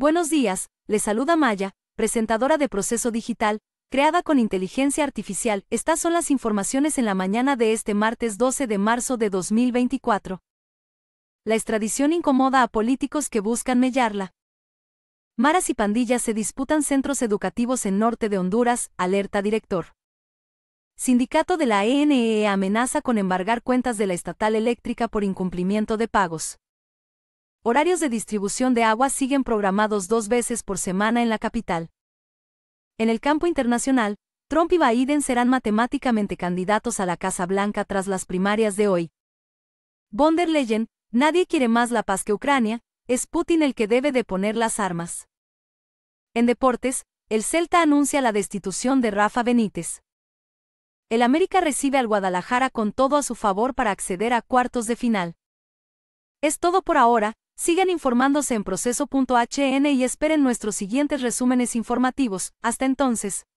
Buenos días, les saluda Maya, presentadora de Proceso Digital, creada con inteligencia artificial. Estas son las informaciones en la mañana de este martes 12 de marzo de 2024. La extradición incomoda a políticos que buscan mellarla. Maras y pandillas se disputan centros educativos en norte de Honduras, alerta director. Sindicato de la ENE e e amenaza con embargar cuentas de la estatal eléctrica por incumplimiento de pagos. Horarios de distribución de agua siguen programados dos veces por semana en la capital. En el campo internacional, Trump y Biden serán matemáticamente candidatos a la Casa Blanca tras las primarias de hoy. Von der Leyen, nadie quiere más la paz que Ucrania, es Putin el que debe de poner las armas. En deportes, el Celta anuncia la destitución de Rafa Benítez. El América recibe al Guadalajara con todo a su favor para acceder a cuartos de final. Es todo por ahora, Sigan informándose en proceso.hn y esperen nuestros siguientes resúmenes informativos. Hasta entonces.